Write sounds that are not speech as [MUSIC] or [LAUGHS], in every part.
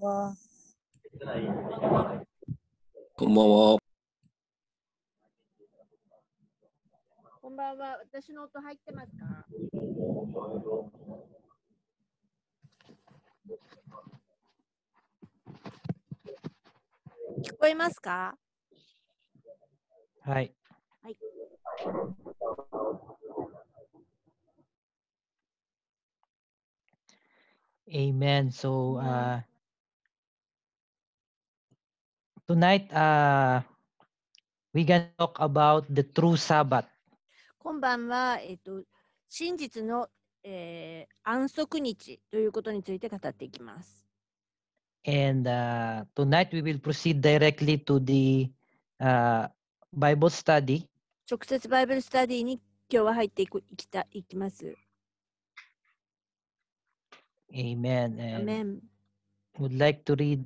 は。こんばんは。こんばんは。私の音入ってますか聞こえますかはい。はい。Amen. So, uh, Tonight, uh, we can talk about the true Sabbath. 今晩は、えっと、真実の、えー、安息日ということについて語っていきます。And、uh, tonight we will proceed directly to the、uh, Bible study. 直接バイブルスタディに今日は入っていくいきたいきます。Amen. Amen. Would like to read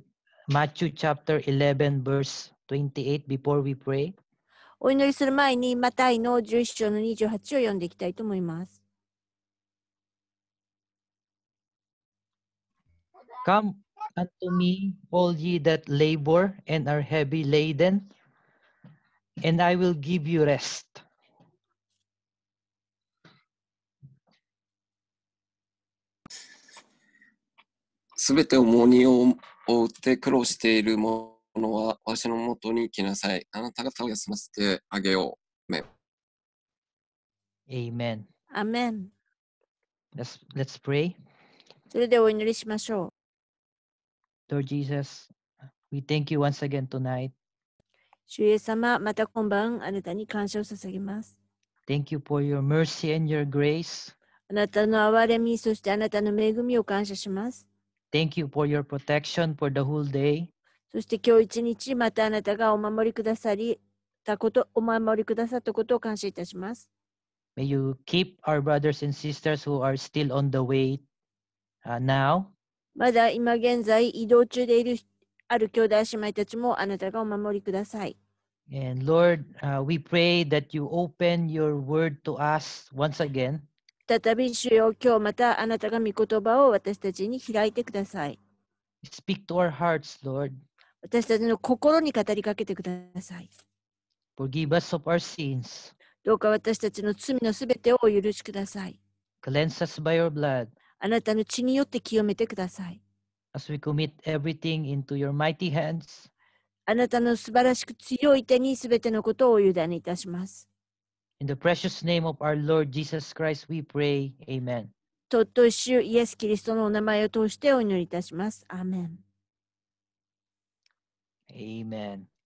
Matthew chapter 11 verse 28 before we pray. お祈りする前に、マタイの11章の28を読んでいきたいと思います。Come unto me, all ye that labor and are heavy laden, and I will give you rest. すべてを重荷をを売って苦労しているものは、わしのもとに来なさい。あなた方を休ませてあげよう。Amen. Amen. Let's, let's pray. それでお祈りしましょう。Lord Jesus, we thank you once again tonight. 主イエス様、また今晩あなたに感謝を捧げます。Thank you for your mercy and your grace. あなたの憐れみ、そしてあなたの恵みを感謝します。Thank you for your protection for the whole day. そして今日一日またあなたがお守りくださりたこと、お守りくださったことを感謝いたします。May you keep our brothers and sisters who are still on the way、uh, now. まだ今現在移動中でいるある兄弟姉妹たちもあなたがお守りください。And Lord,、uh, we pray that you open your word to us once again. 再び主よ今日またあなたが御言葉を私たちに開いてください。Speak to our hearts, Lord. 私たちの心に語りかけてください。Forgive us of our sins. どうか私たちの罪のすべてをお許しください。Cleanse us by your blood. あなたの血によって清めてください。As we commit everything into your mighty hands. あなたの素晴らしく強い手にすべてのことをお委ねいたします。In the precious name of our Lord Jesus Christ, we pray. Amen. Amen.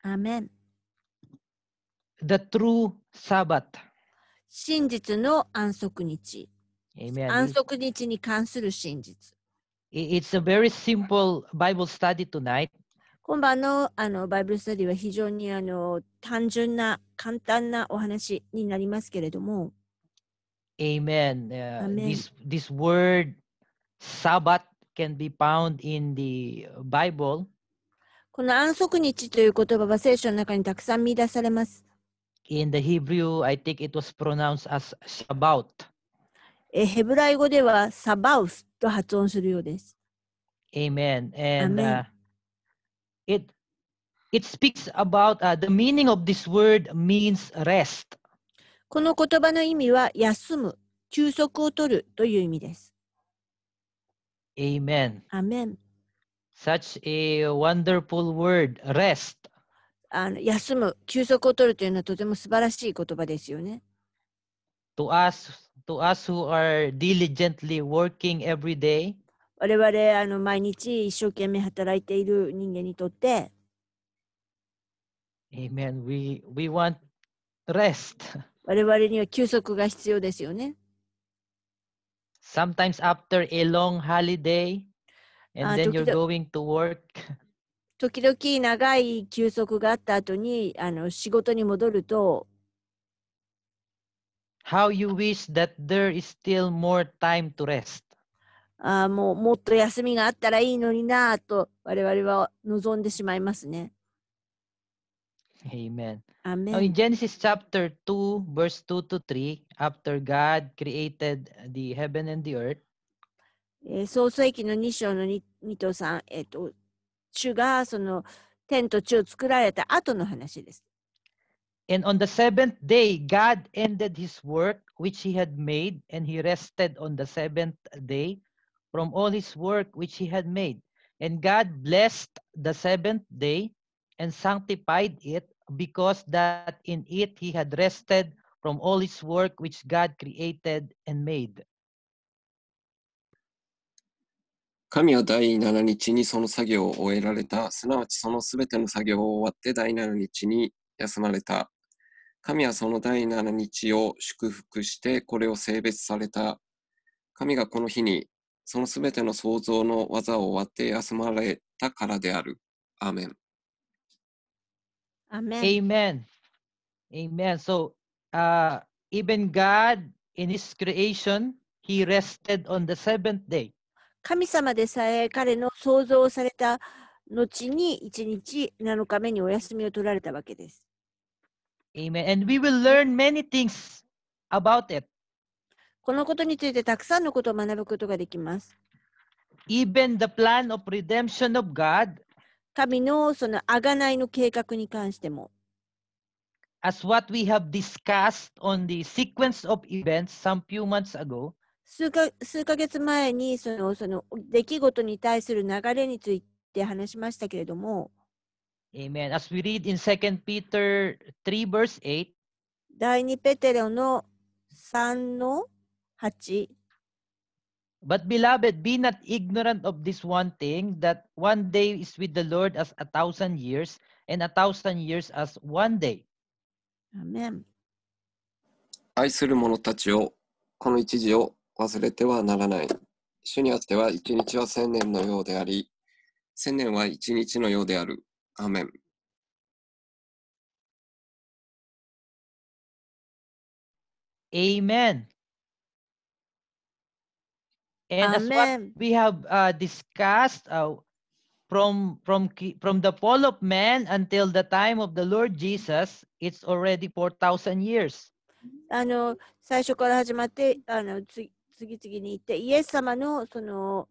Amen. The true Sabbath. 真実の安息日。Amen. 安息日に関する真実。It's a very simple Bible study tonight. 今晩のあのバイブルスタディは非常にあの単純な、簡単なお話になりますけれども。Amen. Uh, Amen. This, this word Sabbath can be found in the Bible. この安息日という言葉は聖書の中にたくさん見出されます。In the Hebrew, I think it was pronounced as Shabbat. えヘブライ語ではサバウスと発音するようです。Amen. And, Amen. Uh, it it speaks about、uh, the meaning of this word means rest この言葉の意味は休む休息を取るという意味です Amen. Amen. Such a wonderful word, rest. あの休む、休息を取るというのはとても素晴らしい言葉ですよね。To us, to us who are diligently working every day, 我々あの毎日一生懸命働いている人間にとって Amen. We, we want rest. 我々には休息が必要ですよね。Sometimes after a long holiday, and then you're going to work. 時々長い休息があった後にあの仕事に戻ると、How you wish that there is still more time to rest. あもうもっと休みがあったらいいのになぁと我々は望んでしまいますね。Amen. Amen. Now in Genesis chapter 2, verse 2 to 3, after God created the heaven and the earth, 創世記の2章の 2, 2と3、えっ、ー、と、主がその天と地を作られた後の話です。And on the seventh day, God ended his work which he had made, and he rested on the seventh day. from all his work which he had made. And God blessed the seventh day and sanctified it because that in it he had rested from all his work which God created and made. 神は第7日にその作業を終えられた、すなわちそのすべての作業を終わって第7日に休まれた。神はその第7日を祝福してこれを性別された。神がこの日にそのすべての創造の技を終わって休まれたからである。アーメン。Amen. Amen. Amen. So, uh, even God in His creation, He rested on the seventh day. 神様でさえ彼の創造された後に1日7日目にお休みを取られたわけです。Amen. And we will learn many things about it. このことについてたくさんのことを学ぶことができます。Even the plan of redemption of God 神のその贖いの計画に関しても。As what we have discussed on the sequence of events some few months ago, 数か数ヶ月前にそのその出来事に対する流れについて話しましたけれども、Amen. As we read in 2 Peter 3 verse 8, 第2ペテロの3の8 But beloved, be not ignorant of this one thing, that one day is with the Lord as a thousand years, and a thousand years as one day. Amen. 愛する者たちを、この一時を忘れてはならない。主にあっては一日は千年のようであり、千年は一日のようである。アメン。Amen. And Amen. as what we have uh, discussed uh, from, from, from the fall of man until the time of the Lord Jesus, it's already 4,000 years. あの最初から始まってあの次次々に行ってイエス様のその、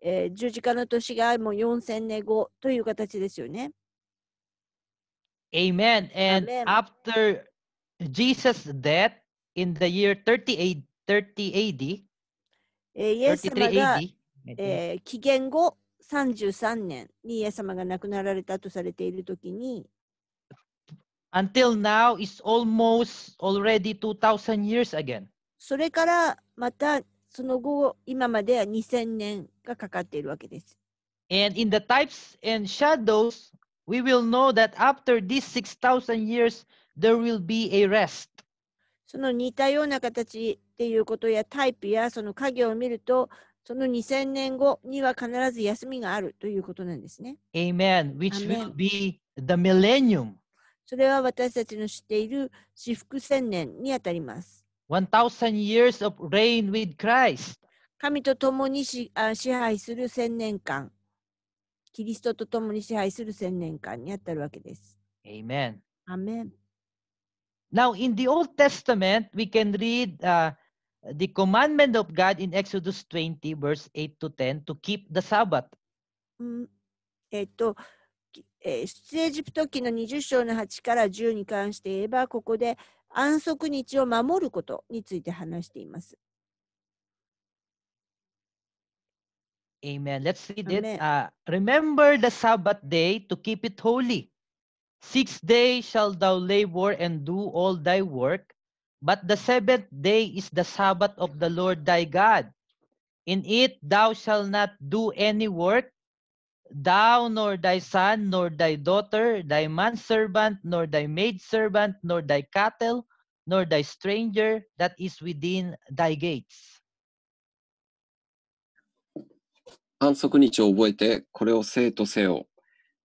えー、十字架の年がもう4000年後という形ですよね。Amen. And Amen. after Jesus' death in the year 38, 30 AD, えー、イエス様が、えー、紀元後33年にイエス様が亡くなられたとされているときに、Until now, it's almost already 2000 years again. それからまたその後、今までは2000年がかかっているわけです。And in the types and shadows, we will know that after these 6000 years, there will be a rest. その似たような形っていうことやタイプやその影を見ると、その2000年後には必ず休みがあるということなんですね。Amen. Which will be the millennium. それは私たちの知っている至福千年にあたります。1000 years of reign with Christ. 神と共に支配する千年間。キリストと共に支配する千年間にあたるわけです。Amen. Amen. Now, in the Old Testament, we can read uh, the commandment of God in Exodus 20, verse 8 to 10, to keep the Sabbath. えっと、えー、出エジプト記の20章の8から10に関して言えば、ここで安息日を守ることについて話しています。Amen. Let's read it. Uh, remember the Sabbath day to keep it holy. Six days shalt thou labor and do all thy work, but the seventh day is the Sabbath of the Lord thy God. In it thou shalt not do any work, thou nor thy son, nor thy daughter, thy manservant, nor thy maidservant, nor thy cattle, nor thy stranger that is within thy gates. 安息日を覚えて、これを生とせよ。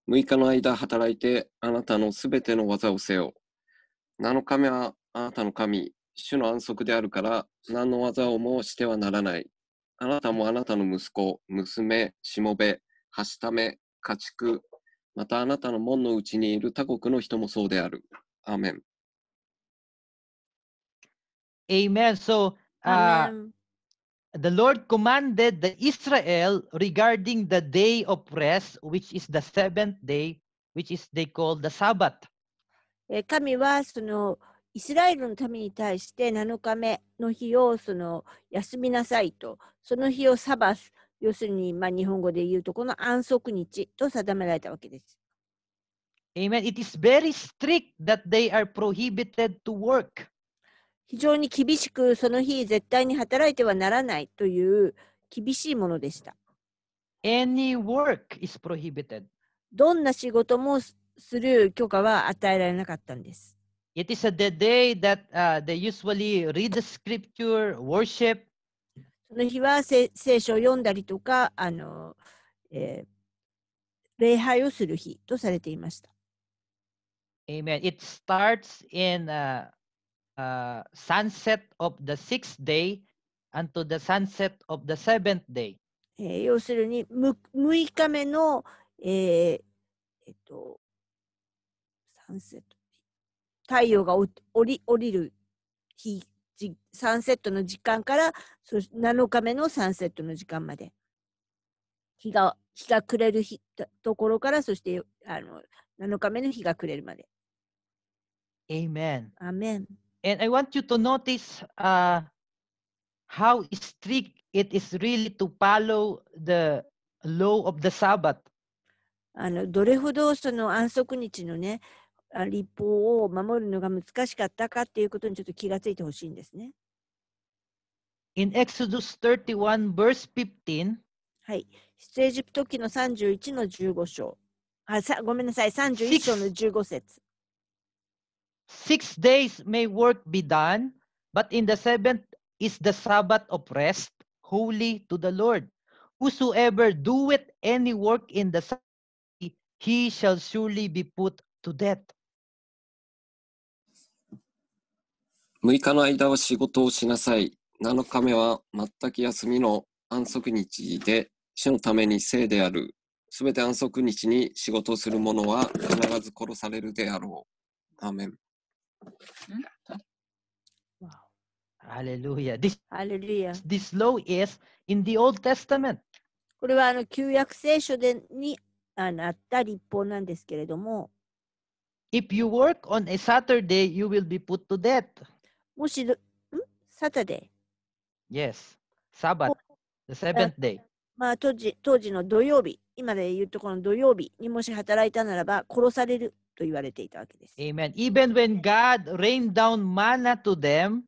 6日の間働いてあなたのすべての技をせよ。7日目はあなたの神、主の安息であるから何の技をもしてはならない。あなたもあなたの息子、娘、しもべ、はしため、家畜、またあなたの門のうちにいる他国の人もそうである。アーメン。Amen. So, uh, Amen. the Lord commanded the Israel regarding the day of rest, which is the seventh day, which is they call the Sabbath. 神はそのイスラエルのために対して7日目の日をその休みなさいと、その日をサバス、要するにまあ日本語で言うとこの安息日と定められたわけです。Amen. It is very strict that they are prohibited to work. 非常に厳しくその日絶対に働いてはならないという厳しいものでした。Any work is prohibited. どんな仕事もする許可は与えられなかったんです。It is a day that、uh, they usually read the scripture, worship. その日は聖書を読んだりとか、あの、えー、礼拝をする日とされていました。Amen. It starts in、uh, sunset of the sixth day unto the sunset of the seventh day. え要するに 6, 日目の、えーえっと、サンセット太陽がお降り降りる日サンセットの時間からそ7日目のサンセットの時間まで日が日が暮れる日ところからそしてあの7日目の日が暮れるまで。Amen. Amen. And I want you to notice uh, how strict it is really to follow the law of the Sabbath. あのどれほどその安息日のね、立法を守るのが難しかったかっていうことにちょっと気がついてほしいんですね。In Exodus 31 verse 15はい。出エジプト記の31の15章。あさごめんなさい、31章の15節。Six days may work be done, but in the seventh is the Sabbath of rest, holy to the Lord. Whosoever doeth any work in the Sabbath, he shall surely be put to death. 6日の間は仕事をしなさい。7日目は全く休みの安息日で、主のために生である。すべて安息日に仕事をする者は必ず殺されるであろう。アーメン。Wow. Hallelujah. This, Hallelujah. this law is in the Old Testament. これはあの旧約聖書でにあのあった立法なんですけれども。If you work on a Saturday, you will be put to death. もし、んサタデー。Yes. サバ、the seventh day. まあ当時当時の土曜日、今で言うとこの土曜日にもし働いたならば殺される。と言われていたわけです。Amen. Even when God rained down manna to them,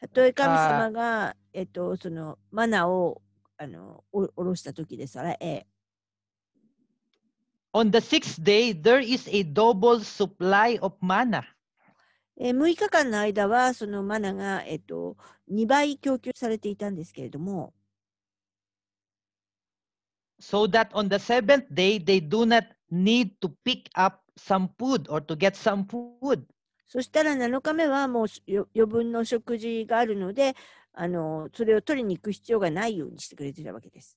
たとえ神様が、えっと、そのマナをあのおおろしたときですから、え On the sixth day, there is a double supply of manna. えー、6日間の間はそのマナが、えっと、2倍供給されていたんですけれども。So that on the seventh day they do not need to pick up some food or to get some food. そしたら7日目はもう余分の食事があるのであの、それを取りに行く必要がないようにしてくれてたわけです。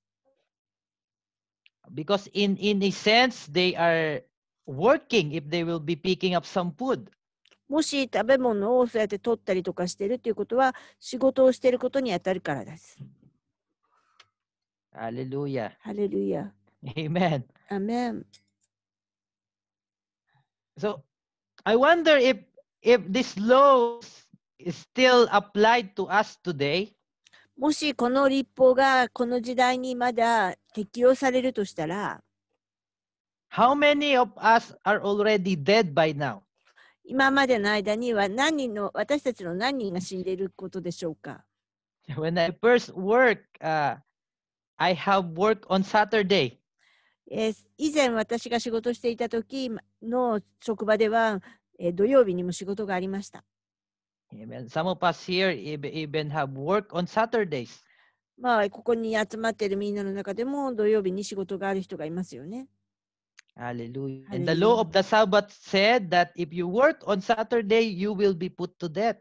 Because in, in a sense, they are working if they will be picking up some food. もし食べ物をそうやって取ったりとかしてるということは仕事をしていることに当たるからです。ハレルヤ。ハレルヤ。So I wonder if if this law is still applied to us today. もしこの立法がこの時代にまだ適用されるとしたら、How many of us are already dead by now? 今までの間には何人の私たちの何人が死んでいることでしょうか When I first work,、uh, I have w o r k on Saturday. えー、以前私が仕事していた時の職場では、えー、土曜日にも仕事がありました。Some of us here even have work on Saturdays. まあ、ここに集まっているみんなの中でも土曜日に仕事がある人がいますよね。Hallelujah. And the law of the Sabbath said that if you work on Saturday, you will be put to death.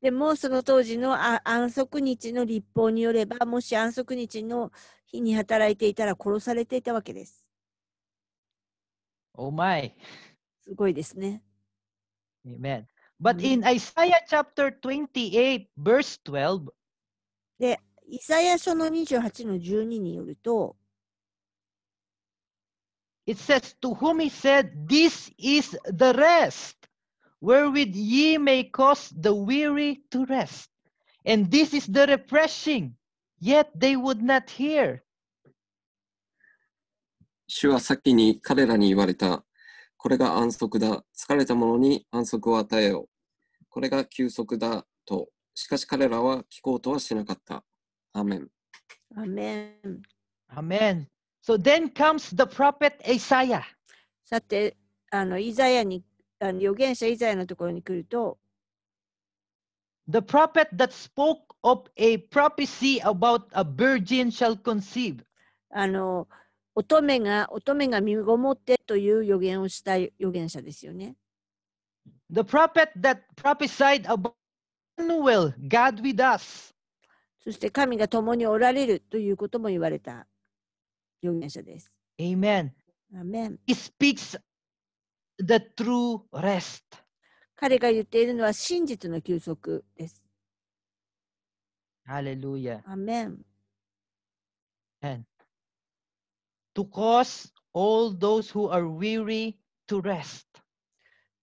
でもその当時の安息日の立法によれば、もし安息日の日に働いていたら殺されていたわけです。お前。すごいですね。Amen. But in Isaiah chapter 28, verse 12, で、イサヤ書の28の12によると、It says, To whom he said, This is the rest. wherewith ye may cause the weary to rest. And this is the refreshing, yet they would not hear. 主は先に彼らに言われた。これが安息だ。疲れた者に安息を与えよう。これが休息だ。と。しかし彼らは聞こうとはしなかった。アメン。アメン。アメン。So then comes the prophet Isaiah. さて、あのイザヤにあの預言者以外のところに来ると、The prophet that spoke of a prophecy about a virgin shall conceive. あの乙女が乙女が身ごもってという予言をした預言者ですよね。The prophet that prophesied about Emmanuel, God with us. そして神が共におられるということも言われた預言者です。Amen. Amen. He speaks the true rest. 彼が言っているのは真実の休息です。ハレルヤ。アメン。And to cause all those who are weary to rest.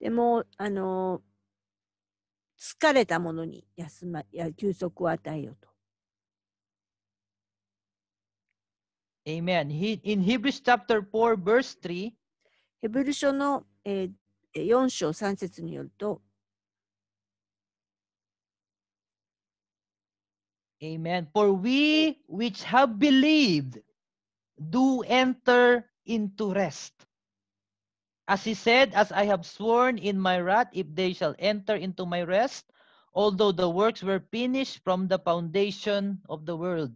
でも、あの、疲れた者に休ま、や休息を与えようと。Amen. He, in Hebrews chapter 4, verse 3, ヘブル書のえー、4章3節によると、Amen. For we which have believed do enter into rest. As he said, as I have sworn in my wrath, if they shall enter into my rest, although the works were finished from the foundation of the world.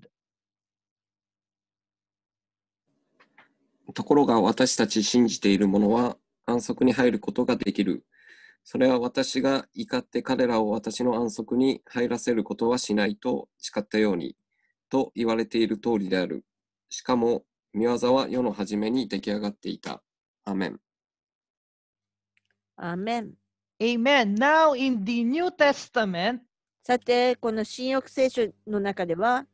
ところが私たち信じているものは安息に入ることができる。それは私が怒って彼らを私の安息に入らせることはしないと誓ったように、と言われている通りである。しかも、見業は世の初めに出来上がっていた。アメン。アメン。Amen. Now in the New Testament, さて、この新約聖書の中では、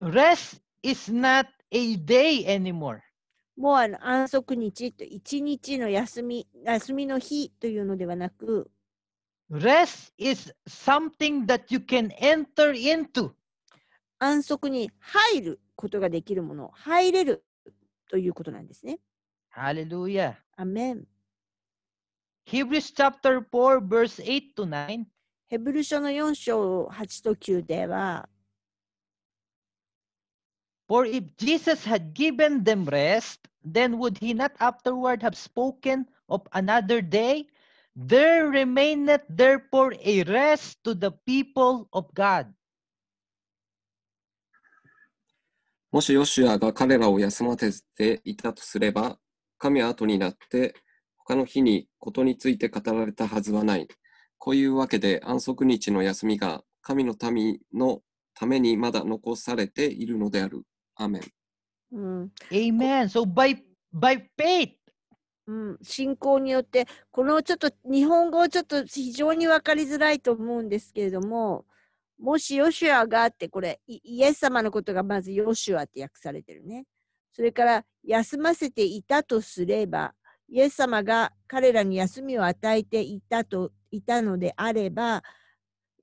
rest is not a day anymore. もうあの安息日と一日の休み、休みの日というのではなく、Rest is something that you can enter into. 安息に入ることができるもの、入れるということなんですね。Hallelujah. Amen. Hebrews chapter 4 verse 8 to 9. ヘブル書の4章8と9では、For if Jesus had given them rest, then would he not afterward have spoken of another day? There remaineth therefore a rest to the people of God. もしヨシュアが彼らを休ませていたとすれば、神は後になって他の日にことについて語られたはずはない。こういうわけで安息日の休みが神の民のためにまだ残されているのである。Amen. Amen. So by, by faith. うん、信仰によって、このちょっと日本語ちょっと非常に分かりづらいと思うんですけれども、もしヨシュアがあって、これ、イエス様のことがまずヨシュアって訳されてるね。それから、休ませていたとすれば、イエス様が彼らに休みを与えていたといたのであれば、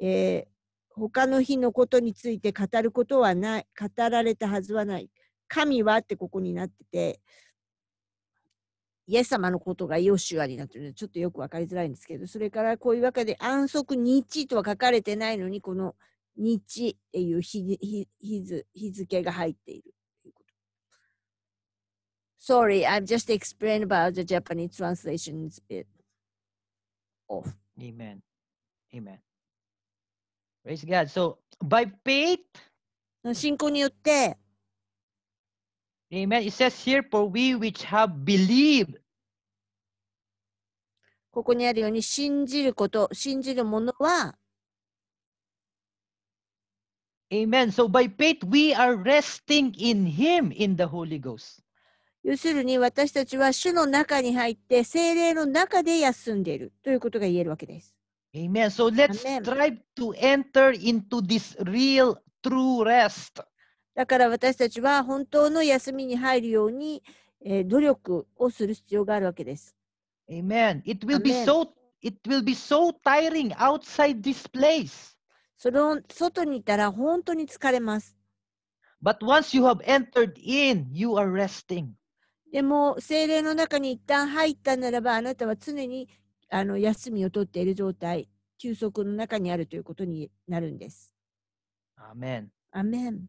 えー、他の日のことについて語ることはない、語られたはずはない。神はってここになってて、イエス様のことがヨシュアになってるので、ちょっとよく分かりづらいんですけど、それからこういうわけで、安息日とは書かれてないのに、この日っていう日付が入っている。Sorry, I've just explained about the Japanese translation. It's a bit off. Amen. Amen. Praise God. So, by faith, 信仰によって、Amen. It says here, for we which have believed. ここにあるように、信じること、信じるものは、Amen. So by faith, we are resting in Him, in the Holy Ghost. 要するに私たちは主の中に入って、精霊の中で休んでいるということが言えるわけです。Amen. So let's Amen. strive to enter into this real, true rest. だから私たちは本当の休みに入るように、えー、努力をする必要があるわけです。Amen. It will be so it will be so tiring outside this place. その外にいたら本当に疲れます。But once you have entered in, you are resting. でも、精霊の中に一旦入ったならば、あなたは常にあの休みを取っている状態、休息の中にあるということになるんです。アメン。アメン。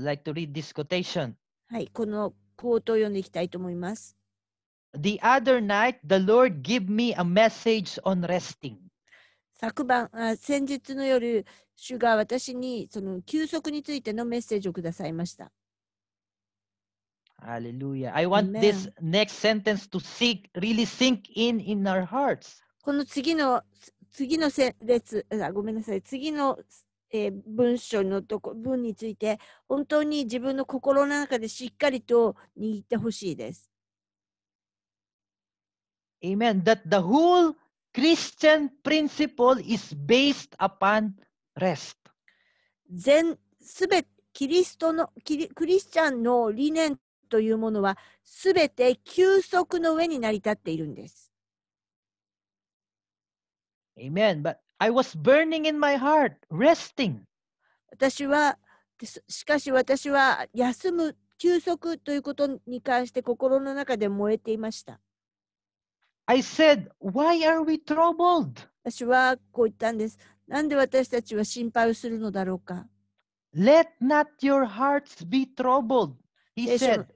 like to read this quotation. はい、このコートを読んでいきたいと思います。The other night, the Lord gave me a message on resting. 昨晩あ、先日の夜、主が私にその休息についてのメッセージをくださいました。Hallelujah. I want this next sentence to sink, really sink in in our hearts. この次の次の列あ、ごめんなさい、次の、えー、文章のとこ文について、本当に自分の心の中でしっかりと握ってほしいです。Amen. That the whole Christian principle is based upon rest. 全すべてキリストのキリクリスチャンの理念というものは全て休息の上に成り立っているんです。Amen. But I was burning in my heart, resting. 私は、しかし私は休む、休息ということに関して心の中で燃えていました。I said, why are we troubled? 私はこう言ったんです。なんで私たちは心配をするのだろうか Let not your hearts be troubled. He said,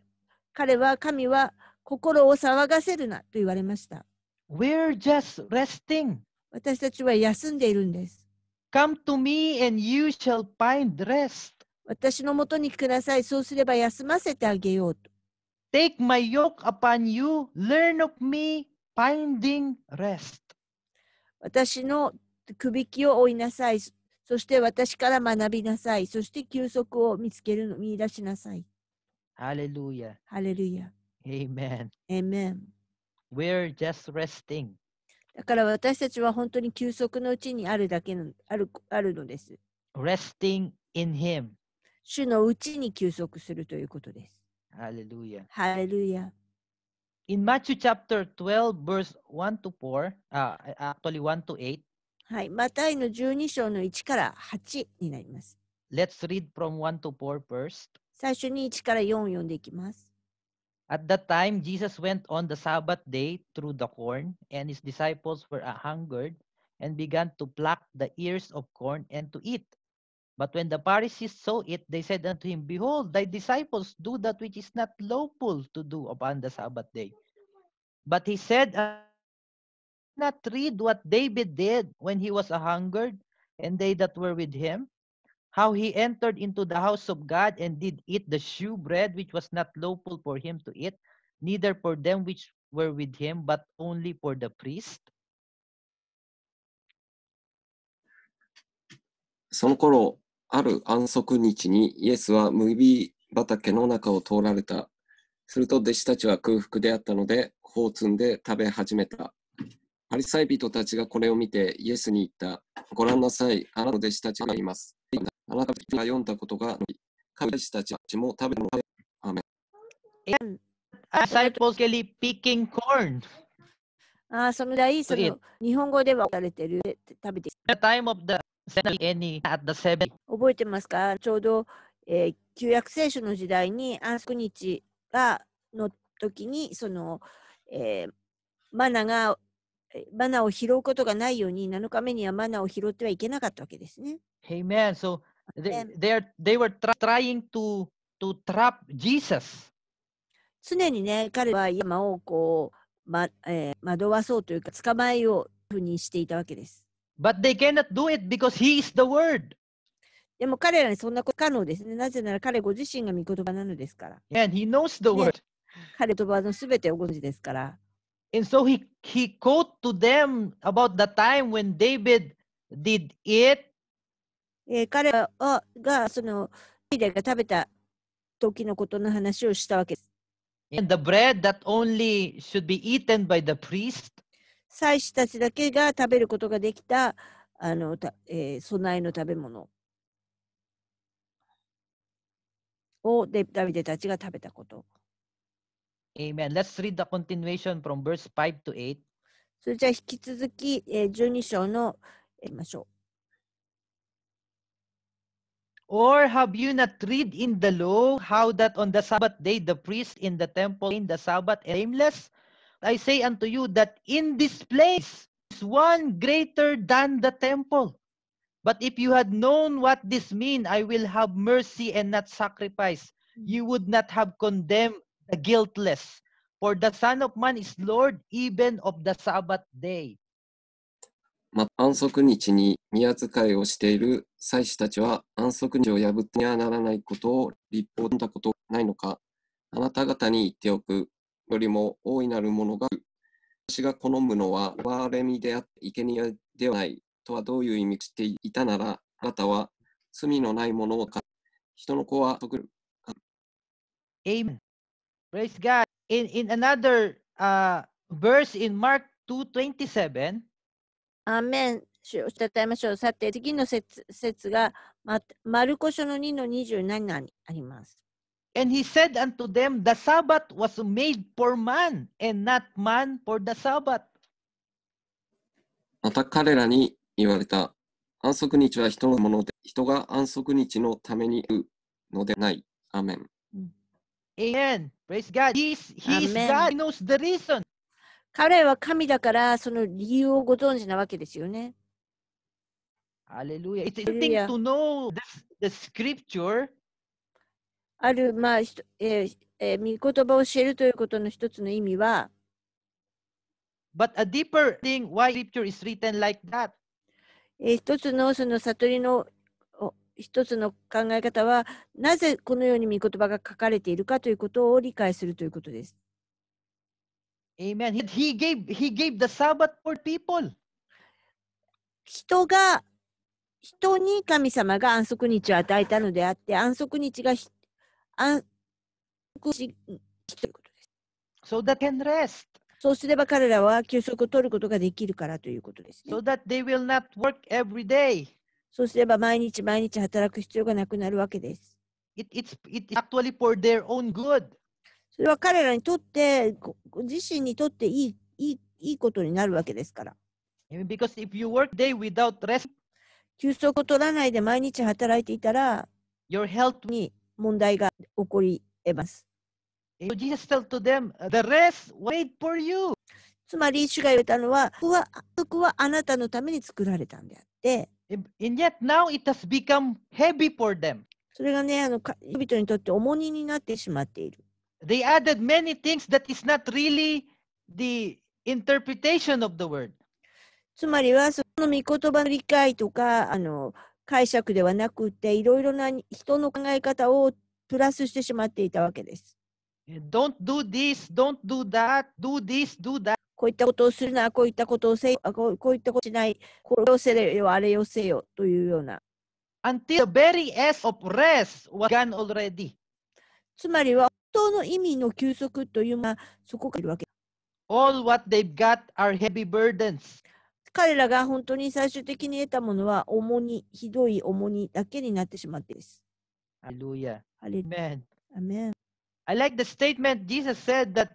彼は神は心を騒がせるなと言われました。We're just resting. 私たちは休んでいるんです。Come to me and you shall find rest. 私のもとに来なさい。そうすれば休ませてあげようと。Take my yoke upon you, learn of me, finding rest. 私のくびきを追いなさい。そして私から学びなさい。そして休息を見つけるの見出しなさい。Hallelujah. Hallelujah. Amen. Amen. We're just resting. だから私たちは本当に休息のうちにあるだけのあるあるのです。Resting in Him. 主のうちに休息するということです。Hallelujah. Hallelujah. In Matthew chapter 12, verse 1 to 4, uh, actually 1 to 8. はい、マタイの12章の1から8になります。Let's read from 1 to 4 first. 最初に1から that time, Jesus went on the Sabbath day through the corn, and his disciples were hungered and began to pluck the ears of corn and to eat. But when the Pharisees saw it, they said unto him, Behold, thy disciples do that which is not lawful to do upon the Sabbath day. But he said, Not read what David did when he was a hungered, and they that were with him, how he entered into the house of God and did eat the shewbread which was not lawful for him to eat, neither for them which were with him, but only for the priest? その頃、ある安息日にイエスは麦畑の中を通られた。すると弟子たちは空腹であったので、頬を積んで食べ始めた。パリサイ人たちがこれを見てイエスに言った。ご覧なさい、あなたの弟子たちがいます。あなたが読んだことが、彼氏たちも食べのアメン。あその代、その日本語ではれてる食べて The time of the any at the seven. 覚えてますかちょうど、えー、旧約聖書の時代に安息日がの時に、その、えー、マナがマナを拾うことがないように、7日目にはマナを拾ってはいけなかったわけですね。Amen. So They, they, they were trying to, to trap Jesus. 常にね、彼は山をこう、まえー、惑わそうというか、捕まえようふうにしていたわけです。But they cannot do it because he is the word. でも彼らにそんなこと可能ですね。なぜなら彼ご自身が御言葉なのですから。And he knows the word.、ね、彼言葉のすべてをご存知ですから。And so he, he quote to them about the time when David did it えー、彼らがそのリーダが食べた時のことの話をしたわけです。And the bread that only should be eaten by the priest 祭司たちだけが食べることができたあのた、えー、備えの食べ物をデダビデたちが食べたこと。Amen. Let's read the continuation from verse 5 to 8. それじゃあ引き続き、えー、12章の、えー、ましょう。Or have you not read in the law how that on the Sabbath day the priest in the temple in the Sabbath blameless? I say unto you that in this place is one greater than the temple. But if you had known what this mean, I will have mercy and not sacrifice. Hmm. You would not have condemned the guiltless. For the Son of Man is Lord even of the Sabbath day. また、安息日に宮使いをしている祭司たちは、安息日を破ってはならないことを立法でたことないのか、あなた方に言っておくよりも大いなるものが、私が好むのは、われみであって、生贄ではない、とはどういう意味していたなら、あなたは罪のないものをか、人の子は得る。Amen. Praise God. In, in another uh, verse in Mark 2:27, アーメン主をたたえましょう。さて、次の説説が、マルコ書の2の27にあります。And he said unto them, The Sabbath was made for man, and not man for the Sabbath. また彼らに言われた。安息日は人のもので、人が安息日のために言うのでない。アメン。Amen. Praise God. He's, he's God. He knows the reason. 彼は神だから、その理由をご存知なわけですよね。h a l l e l u j a It's interesting to know the, the scripture. ある、まあ、えーえー、御言葉を教えるということの一つの意味は、But a deeper thing why scripture is written like that. えー、一つのその悟りの一つの考え方は、なぜこのように見言葉が書かれているかということを理解するということです。Amen. He, gave he gave the Sabbath for people. 人が人に神様が安息日を与えたのであって、安息日が安息日ということです。So that can rest. そうすれば彼らは休息を取ることができるからということです、ね。So that they will not work every day. そうすれば毎日毎日働く必要がなくなるわけです。It, it's, it's actually for their own good. それは彼らにとって、自身にとっていいいいいいことになるわけですから。Because if you work day without rest, 休息を取らないで毎日働いていたら、your health に問題が起こり得ます。Jesus told to them, the rest wait for you. つまり、主が言ったのは、服は服はあなたのために作られたんであって、And yet now it has become heavy for them. それがね、あの人々にとって重荷になってしまっている。They added many things that is not really the interpretation of the word. つまりはその御言葉の理解とかあの解釈ではなくていろいろな人の考え方をプラスしてしまっていたわけです。Don't do this, don't do that, do this, do that. こういったことをするな、こういったことをせよ、こうこういったことしない、これをせよ、あれをせよというような。Until the very S of rest was gone already. つまりは当の意味の休息というのはそこがいるわけ。All what they've got are heavy burdens. 彼らが本当に最終的に得たものは重に、ひどい重にだけになってしまっています。Hallelujah. Amen. Amen. I like the statement Jesus said that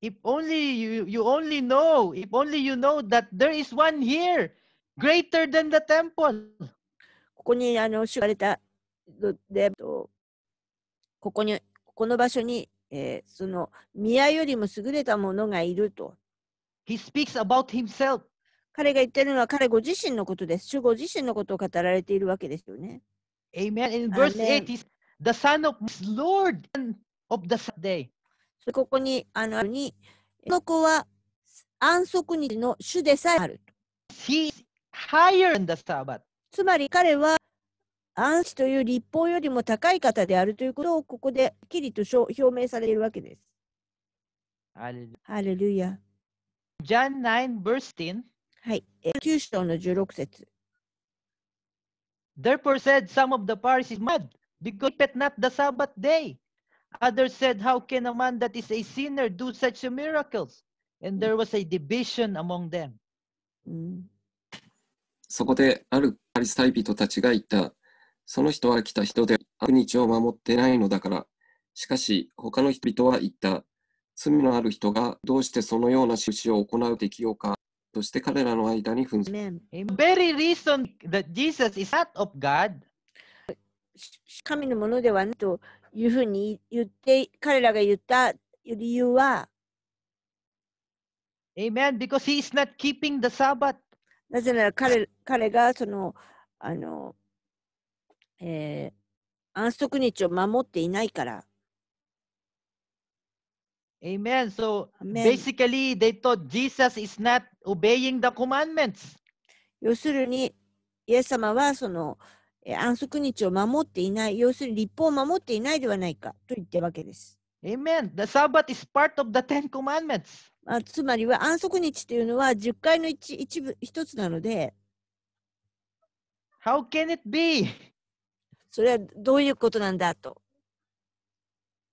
if only you, you only know, if only you know that there is one here greater than the temple. ここにあの、知られたで、ここにこの場所に、えー、その宮よりも優れたものがいると。He speaks about himself. 彼が言ってるのは彼ご自身のことです。主ご自身のことを語られているわけですよね。Amen. In verse 8 is the Son of his Lord of the day. ここに、あの、に、の子は安息日の主でさえある。He s higher than the Sabbath. つまり彼は暗視という立法よりも高い方であるということをここではっきりと表明されるわけです。ハレルヤ。ジャン9 verse 10はい、9章の16節 Therefore said some of the Pharisees mad, because keepeth not the Sabbath day. Others said, How can a man that is a sinner do such miracles? And there was a division among them. そこであるパリサイ人たちが言った。その人は来た人で悪日を守ってないのだから。しかし、他の人々は言った。罪のある人がどうしてそのような旨を行う適用かそして彼らの間に紛争。神のものではないというふうに言って、彼らが言った理由は、Amen. Because he is not keeping the Sabbath. なぜなら彼彼がその、あの、えー、安息日を守っていないから。Amen. So Amen. basically, they thought Jesus is not obeying the commandments. 要するに、イエス様はその安息日を守っていない、要するに立法を守っていないではないかと言ってるわけです。Amen. The Sabbath is part of the Ten Commandments. あつまりは安息日というのは10回の一一部一つなので。How can it be? それはどういうことなんだと。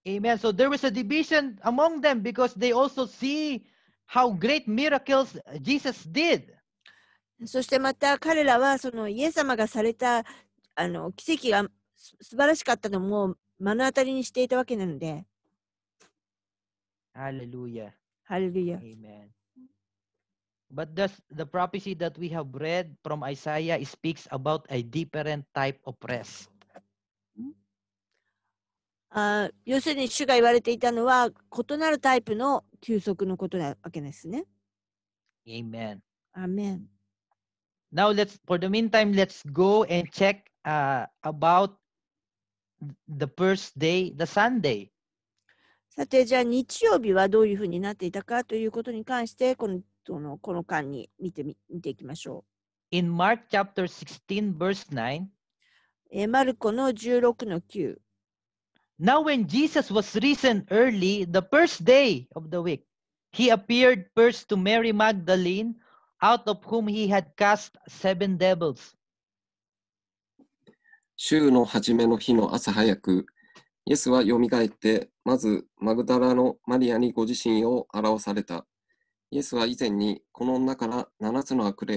Amen. So there was a division among them because they also see how great miracles Jesus did. そしてまた彼らはそのイエス様がされたあの奇跡が素晴らしかったのも目の当たりにしていたわけなので。ハレルヤ。ハレルヤ。Amen. But thus, the prophecy that we have read from Isaiah speaks about a different type of rest. あ要するに主が言われていたのは異なるタイプの休息のことなわけですね。Amen. Amen. Now let's for the meantime let's go and check、uh, about the first day, the Sunday. さてじゃあ日曜日はどういうふうになっていたかということに関してこのこのこの間に見てみ見ていきましょう。In Mark chapter 16 verse 9えマルコの16の9 Now, when Jesus was risen early, the first day of the week, he appeared first to Mary Magdalene, out of whom he had cast seven devils. 週の初めの日の朝早くイエスはよみかえってますマクタラのマリアにこ自身を表されたイエスは以前にこの女から Sunday,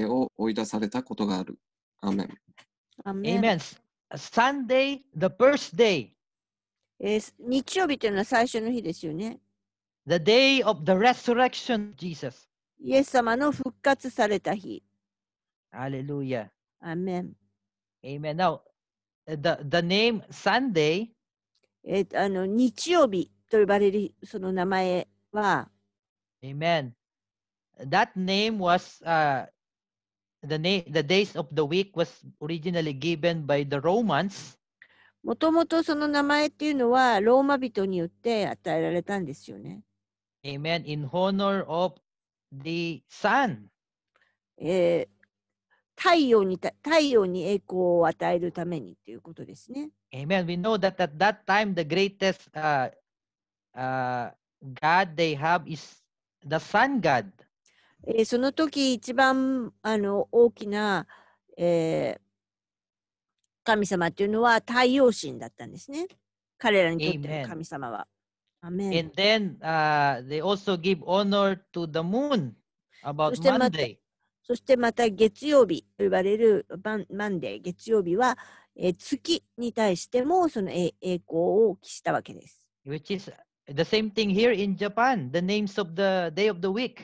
the first day 日曜日というのは最初の日ですよね。The day of the resurrection of Jesus. イエス様の復活された日。Hallelujah. Amen. Amen. Now, uh, the, the name Sunday. えー、あの日曜日と呼ばれるその名前は。Amen. That name was、uh, the, name, the days of the week was originally given by the Romans. もともとその名前っていうのはローマ人によって与えられたんですよね。Amen. In honor of the sun. えー、太陽に太陽に栄光を与えるためにということですね。Amen. We know that at that time the greatest、uh, uh, God they have is the sun god. えー、その時一番あの大きな、えー神様っていうのは太陽神だったんですね。彼らにとっての神様は。Amen. And then、uh, they also give honor to the moon about そしてまた Monday. そしてまた月曜日と言われるマンマンデー、月曜日は、えー月に対してもその栄栄光を期したわけです。which is the same thing here in Japan, the names of the day of the week.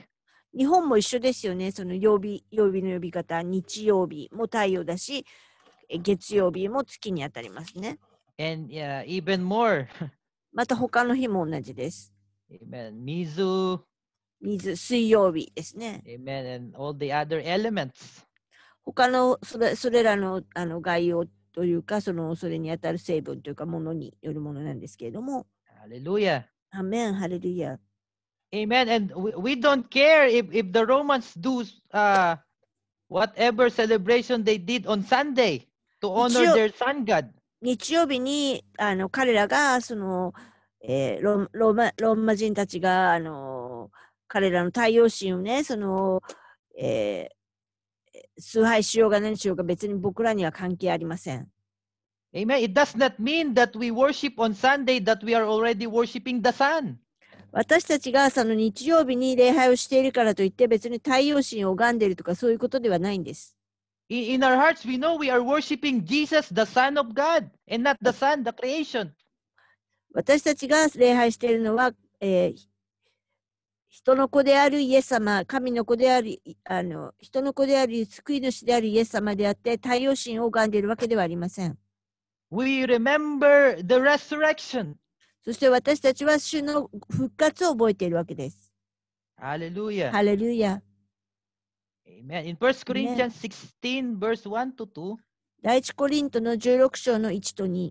日本も一緒ですよね、その曜日、曜日の呼び方、日曜日も太陽だし、月曜日も月に当たりますね。And、yeah, even more. また他の日も同じです。Amen. 水。水、水曜日ですね。Amen. And all the other elements. 他のそれそれらのあの概要というか、そのそれにあたる成分というか、ものによるものなんですけれども。ハレルヤ。アメン、ハレルヤ。Amen. And we, we don't care if, if the Romans do、uh, whatever celebration they did on Sunday. to honor their sun god. 日曜日にあの彼らがその、えー、ロローマローマ人たちがあの彼らの太陽神をねその、えー、崇拝しようが何しようが別に僕らには関係ありません。Amen. It does not mean that we worship on Sunday that we are already worshiping the sun. 私たちがその日曜日に礼拝をしているからといって別に太陽神を拝んでいるとかそういうことではないんです。In, in our hearts, we know we are worshiping Jesus, the Son of God, and not the Son, the creation. 私たちが礼拝しているのは、えー、人の子であるイエス様、神の子であるあの、人の子である救い主であるイエス様であって、太陽神を拝んでいるわけではありません。We remember the resurrection. そして私たちは主の復活を覚えているわけです。ハレルヤ。ハレルヤ。Amen. In 1 Corinthians 16, verse 1 to 2. 第一コリントの16章の1と2。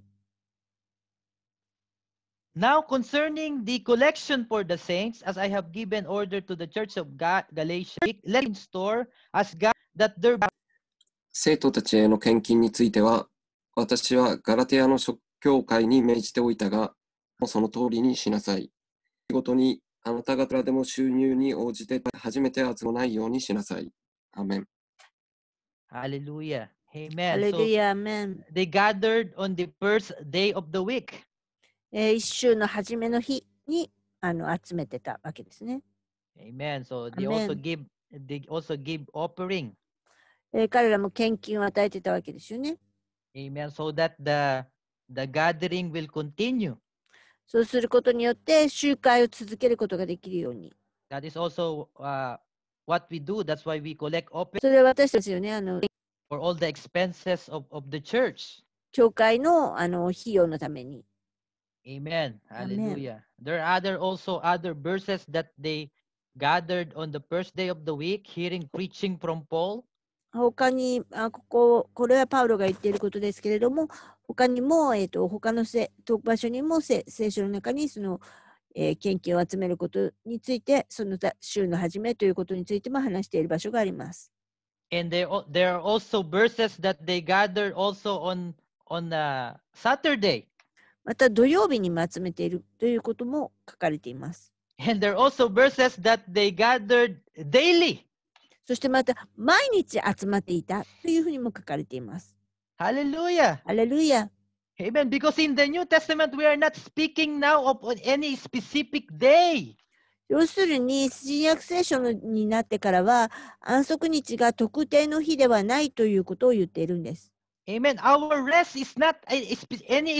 Now concerning the collection for the saints, as I have given order to the church of God, Galatia, let them store as God that their 生徒たちへの献金については、私はガラテアの諸教会に命じておいたが、もうその通りにしなさい。仕事にあなた方でも収入に応じて初めて集まないようにしなさい。Amen. Hallelujah. Amen. Hallelujah. Amen. So they gathered on the first day of the week. えー、一週の初めの日にあの集めてたわけですね。Amen. So they also give they also give offering. えー、彼らも献金を与えてたわけですよね。Amen. So that the the gathering will continue. そうすることによって集会を続けることができるように。That is also、uh, what we do. That's why we collect open それは私たちよね、あの、for all the expenses of, of the church. 教会のあの費用のために。Amen. Hallelujah. There are other also other verses that they gathered on the first day of the week, hearing preaching from Paul. 他にあここ、これはパウロが言っていることですけれども、他にも、えー、と他のせ場所にもせ聖書の中にそのえ献金を集めることについて、その週の初めということについても話している場所があります。And there, there are also verses that they gathered also on, on a Saturday. また土曜日にも集めているということも書かれています。And there are also verses that they gathered daily. そしてまた毎日集まっていたというふうにも書かれています。ハレルヤハレルヤ Amen. Because in the New Testament, we are not speaking now of any specific day. 要するに、新約聖書になってからは、安息日が特定の日ではないということを言っているんです。Amen. Our rest is not any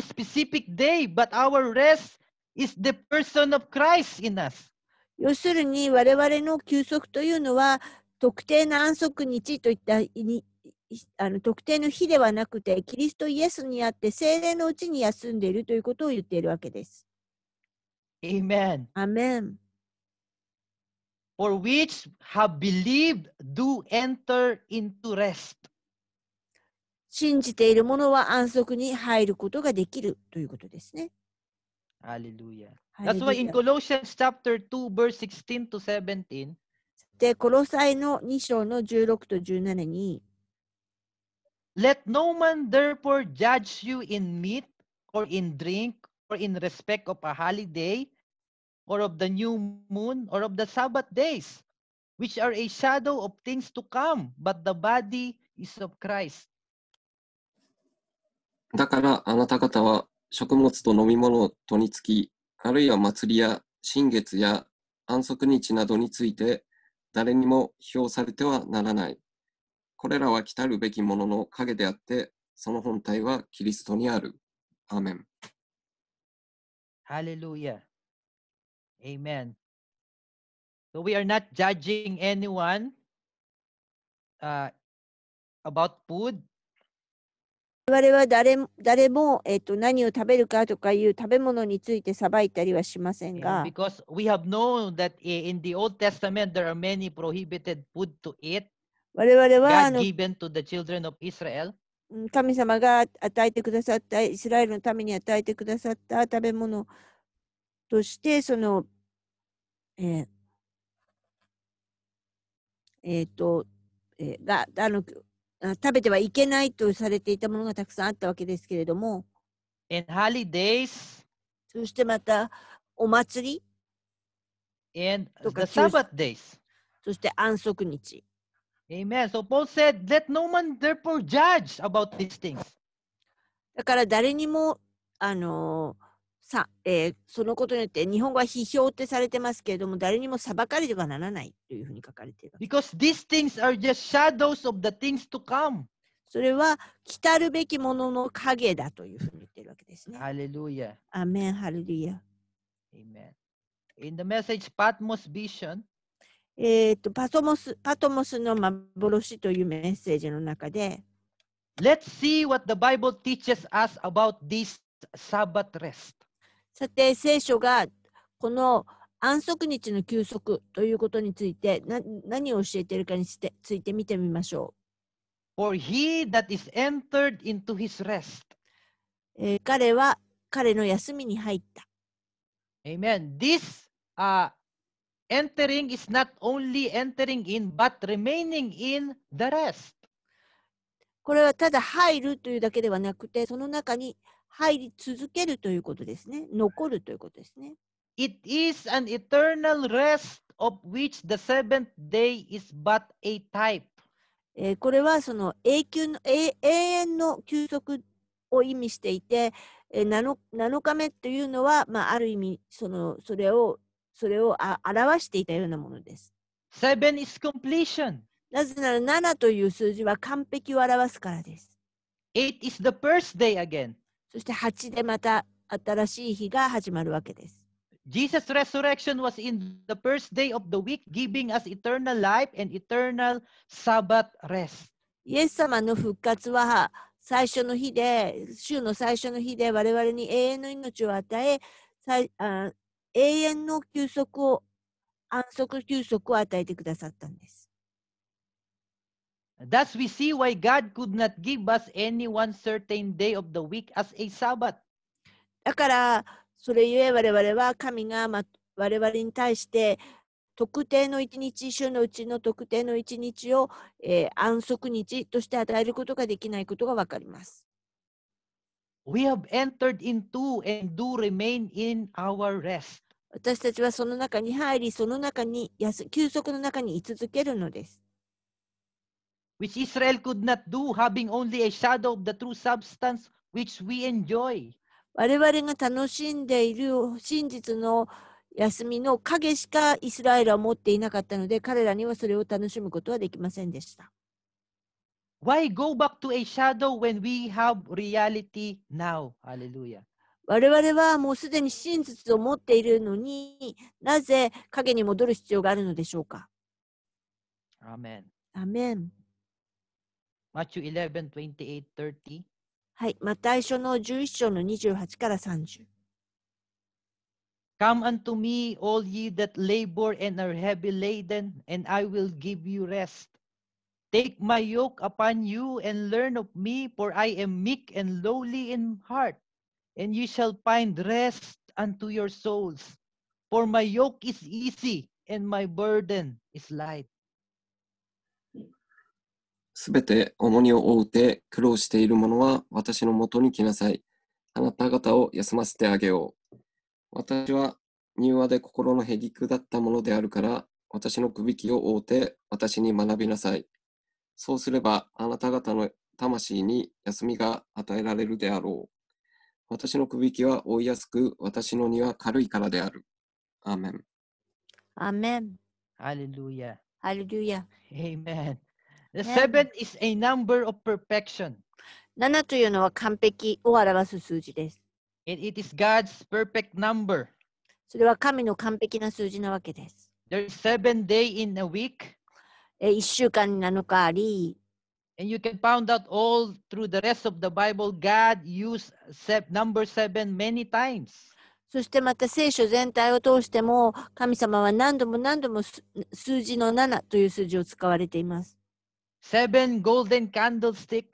specific day, but our rest is the person of Christ in us. 要するに、我々の休息というのは、特定の安息日といった意あの特定の日ではなくて、キリストイエスにあって、精霊のうちに休んでいるということを言っているわけです。Amen. Amen. For which have believed do enter into rest. 信じている者は安息に入ることができるということですね。Hallelujah. That's why in Colossians chapter 2 verse 16 to 17. で、コロサイの2章の16と17に。Let no man therefore judge you in meat or in drink or in respect of a holiday or of the new moon or of the Sabbath days, which are a shadow of things to come, but the body is of Christ. だからあなた方は食物と飲み物を取り付き、あるいは祭りや新月や安息日などについて誰にも批評されてはならない。これらは来たるべきものの影であって、その本体はキリストにある。アーメン。ハレルヤ。Amen. So we are not judging anyone uh, about food. 我々は誰誰も、えっと、何を食べるかとかいう食べ物について裁いたりはしませんが。Because we have known that in the Old Testament there are many prohibited food to eat. 我々はあの given t h e children of Israel. うん神様が与えてくださった、イスラエルのために与えてくださった食べ物として、その、えーえーとえーがあのあ食べてはいけないとされていたものがたくさんあったわけですけれども、In holidays そしてまたお祭り、and the Sabbath days. そして安息日 Amen. So Paul said, let no one therefore judge about these things. だから誰にも、あのさえー、そのことによって日本語は批評ってされてますけれども誰にも裁かれてはならないというふうに書かれています。Because these things are just shadows of the things to come. それは来るべきものの影だというふうに言っているわけですね。ハレルヤ。アメン、ハレルヤ。Amen. In the message Patmos vision, えーと、とパトモスパトモスの幻というメッセージの中で Let's see what the Bible teaches us about this Sabbath rest. さて聖書がこの安息日の休息ということについてな何を教えているかにしてついて見てみましょう。For he that is entered into his rest. えー、彼は彼の休みに入った。Amen. This、uh, entering is not only entering in, but remaining in the rest. これはただ入るというだけではなくて、その中に入り続けるということですね。残るということですね。It is an eternal rest of which the seventh day is but a type. えー、これはその永久の永遠の休息を意味していて、えー、7, 7日目というのは、まあ、ある意味そのそれをそれをあ表していたようなものです。7 is completion. なぜなら7という数字は完璧を表すからです。8 is the birthday again. そして8でまた新しい日が始まるわけです。Jesus' resurrection was in the first day of the week, giving us eternal life and eternal Sabbath rest. イエス様の復活は最初の日で、週の最初の日で我々に永遠の命を与え、永遠の休息を、安息休息を与えてくださったんです。Thus we see why God could not give us any one certain day of the week as a Sabbath. だから、それゆえ我々は神が我々に対して特定の一日、週のうちの特定の一日を、えー、安息日として与えることができないことがわかります。We have entered into and do remain in our rest. 私たちはその中に入り、その中に休息の中に居続けるのです。Which Israel could not do, having only a shadow of the true substance which we enjoy. 我々が楽しんでいる真実の休みの影しかイスラエルは持っていなかったので、彼らにはそれを楽しむことはできませんでした。Why go back to a shadow when we have reality now? ハレルヤ。我々はもうすでに真実を持っているのになぜ影に戻る必要があるのでしょうかアメン。アメン。マチュ11、28、30。はい、また一緒の11章の28から30。Come unto me, all ye that labor and are heavy laden, and I will give you rest. Take my yoke upon you and learn of me, for I am meek and lowly in heart, and you shall find rest unto your souls. For my yoke is easy and my burden is light. すべて重荷を負うて苦労している者は私のもとに来なさい。あなた方を休ませてあげよう。私は柔和で心のへりくだったものであるから、私の首輝きを覆うて私に学びなさい。そうすればあなた方の魂に休みが与えられるであろう。私の首引きは追いやすく、私の荷は軽いからである。アーメン。アーメン。ハレルヤ。ハレルヤ。Amen. The seven is a number of perfection. 7というのは完璧を表す数字です。a n it is God's perfect number. それは神の完璧な数字なわけです。There is seven day in a week. えー、1週間に7日あり、And you can found out all through the rest of the Bible, God used number seven many times. そしてまた聖書全体を通しても神様は何度も何度も数字の7という数字を使われています。Seven golden candlestick.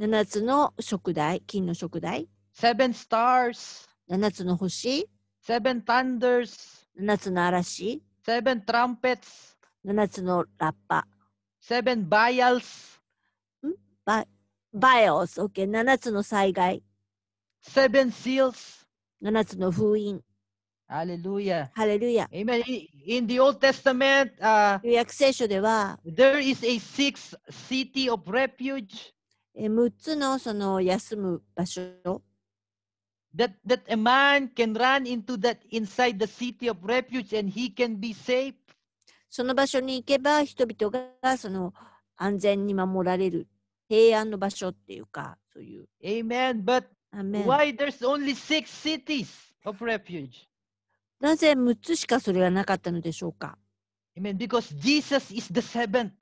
7つの食台、金の食台。Seven stars. 7つの星。Seven thunders. 7つの嵐。Seven trumpets. 7つのラッパ。Seven vials. Hmm? vials. んババイオス、オッケー、7つの災害。Seven seals. 7つの封印。Hallelujah. Hallelujah. Amen. In the Old Testament, uh, there is a sixth city of refuge that, that a man can run into that inside the city of refuge and he can be saved. その場所に行けば人々がその安全に守られる平安の場所っていうか、そういう。Amen. But why there's only six cities of refuge? なぜ6つしかそれがなかったのでしょうか Amen. Because Jesus is the seventh.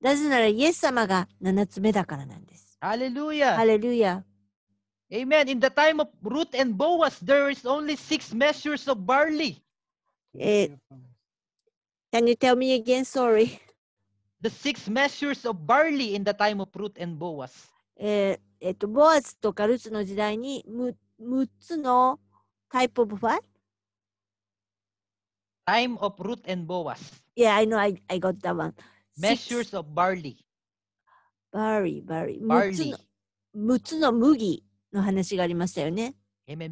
なぜなら、イエス様が7つ目だからなんです。ハレルヤ。Amen. In the time of Ruth and Boaz, there is only six measures of barley. えー Can you tell me again? Sorry. The six measures of barley in the time of Ruth and Boaz. えー、えっと、ボアズとかルツの時代に 6, つの type of what? Time of Ruth and Boaz. Yeah, I know. I, I got that one. Measures six. of barley. Barley, barley. barley. 6, つの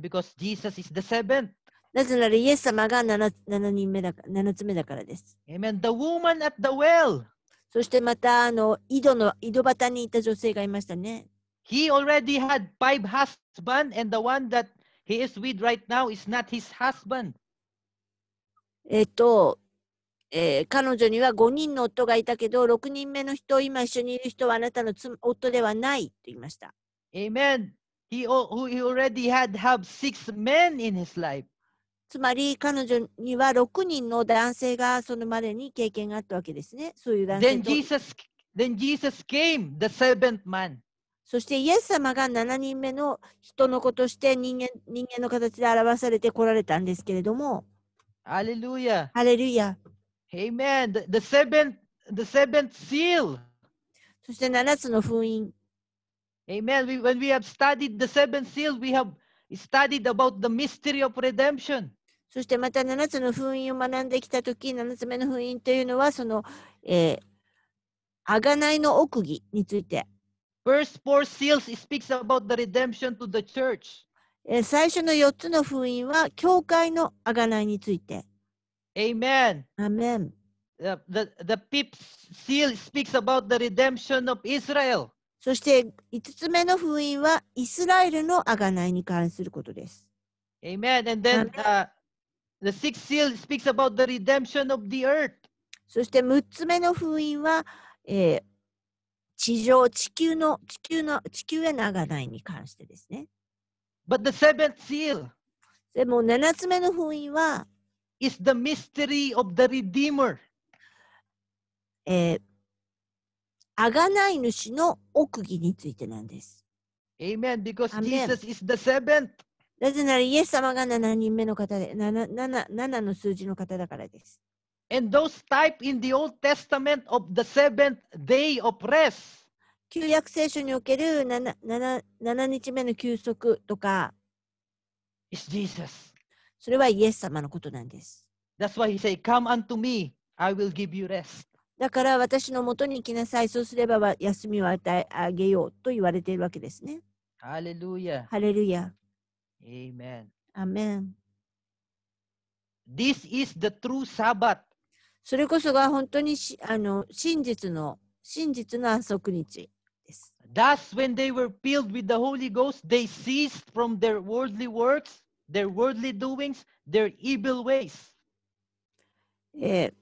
Because Jesus is the seventh. なぜならイエス様が 7, 7, 人目だ7つ目だからです。Amen. The woman at the well. そしてまたあの井戸の井戸端にいた女性がいましたね。He already had five husbands and the one that he is with right now is not his husband. えっと、えー、彼女には5人の夫がいたけど、6人目の人、今一緒にいる人はあなたのつ夫ではないと言いました。Amen. He, he already had have six men in his life. つまり彼女には6人の男性がそのまでに経験があったわけですね。そういう男性 then Jesus, then Jesus came, the seventh man. そしてイエス様が7人目の人の子として人間人間の形で表されてこられたんですけれども。ハレルヤ。ハレルヤ。Amen. The, the, seventh, the seventh seal. そして7つの封印。Amen. We, when we have studied the seventh seal, we have studied about the mystery of redemption. そしてまた7つの封印を学んできたとき、7つ目の封印というのは、その、えー、贖いの奥義について。Verse 4 seals speaks about the redemption to the church. 最初の4つの封印は、教会の贖いについて。Amen. Amen. The, the, the fifth seal speaks about the redemption of Israel. そして5つ目の封印はイスラエルの贖いに関することです。Amen. And then, Amen. Uh, The sixth seal speaks about the redemption of the earth. そして6つ目の封印は、えー、地上、地球の、地球の、地球への贖いに関してですね。But the seventh seal でも7つ目の封印は、is the mystery of the Redeemer. えー、贖い主の奥義についてなんです。Amen. Because Jesus is the seventh. なぜならイエス様が7人目の方で、7, 7, 7の数字の方だからです。And those type in the Old Testament of the seventh day of rest. 旧約聖書における 7, 7, 日目の休息とか、It's Jesus. それはイエス様のことなんです。That's why he said, Come unto me, I will give you rest. だから私のもとに来なさい、そうすれば休みを与えあげようと言われているわけですね。ハレルヤ。ハレルヤ。Amen. Amen. This is the true Sabbath. それこそが本当にしあの真実の真実の安息日です。Thus, when they were filled with the Holy Ghost, they ceased from their worldly works, their worldly doings, their evil ways. え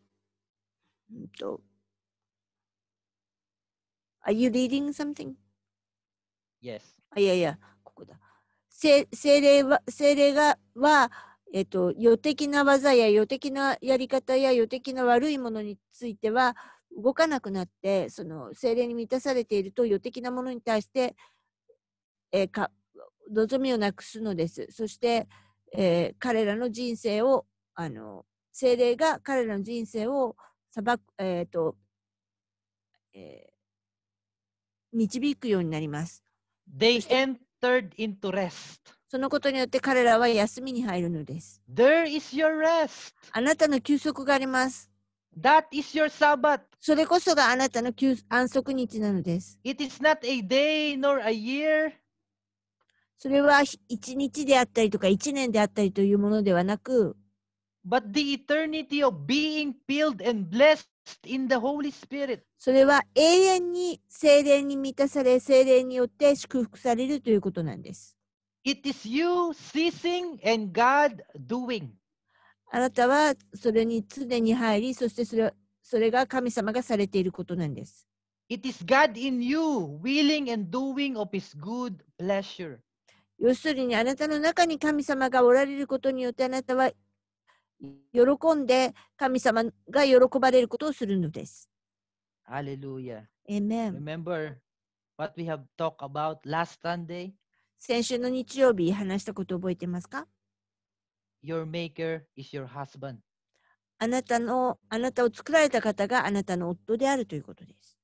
ー、と Are you reading something? Yes. あいやいや、ここだ。Ah, 精霊は、精霊が、は、えっと、予的な技や予的なやり方や予的な悪いものについては動かなくなってその精霊に満たされていると予的なものに対して、えー、か望みをなくすのですそして、えー、彼らの人生をあの精霊が彼らの人生を裁く、えーとえー、導くようになります。They entered into rest. そのことによって彼らは休みに入るのです。There is your rest. あなたの休息があります。That is your Sabbath. それこそがあなたの休安息日なのです。It is not a day nor a year. それは一日であったりとか一年であったりというものではなく、but the eternity of being filled and blessed in the Holy Spirit. それは永遠に聖霊に満たされ、聖霊によって祝福されるということなんです。It is you ceasing and God doing. あなたはそれに常に入り、そしてそれそれが神様がされていることなんです。It is God in you, willing and doing of His good pleasure. 要するにあなたの中に神様がおられることによってあなたは喜んで神様が喜ばれることをするのです。Hallelujah. m e n Remember what we have talked about last Sunday? 先週の日曜日話したことを覚えてますか Your maker is your husband. あなたの、あなたを作られた方があなたの夫であるということです。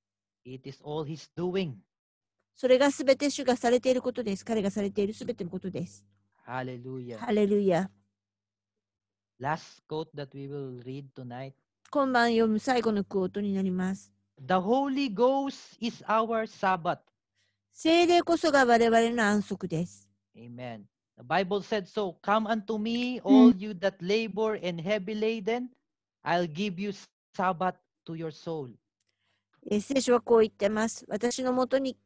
It is all his doing. それがすべて主がされていることです。彼がされているすべてのことです。ハレルヤ。ハレルヤ。last quote that we will read tonight. 今晩読む最後のクオートになります。The Holy Ghost is our Sabbath. 聖霊こそが我々の安息です。Amen. The Bible said so. Come unto me, all you that labor and heavy laden, I'll give you Sabbath to your soul. 聖書はこう言ってます。私のもとに、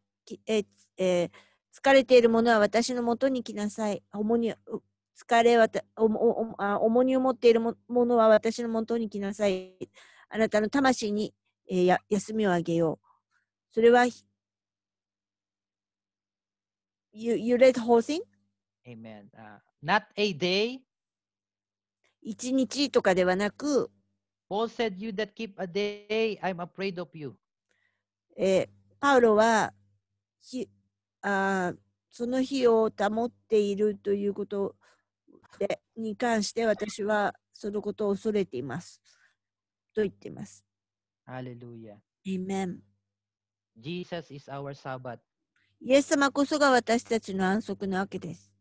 ええー、疲れているものは私のもとに来なさい。重に疲れは重荷を持っているものは私のもとに来なさい。あなたの魂に、えー、や休みをあげよう。それは、You, you r e a the whole thing? Amen.、Uh, not a day. 一日とかではなく、Paul said, You that keep a day, I'm afraid of you. えー、パウロはひあその日を保っているということしてに関して私はそのことを恐れています。と言っています。アレルヤ。a m Jesus is our Sabbath. イエス様こそが私たちの安息なわけです。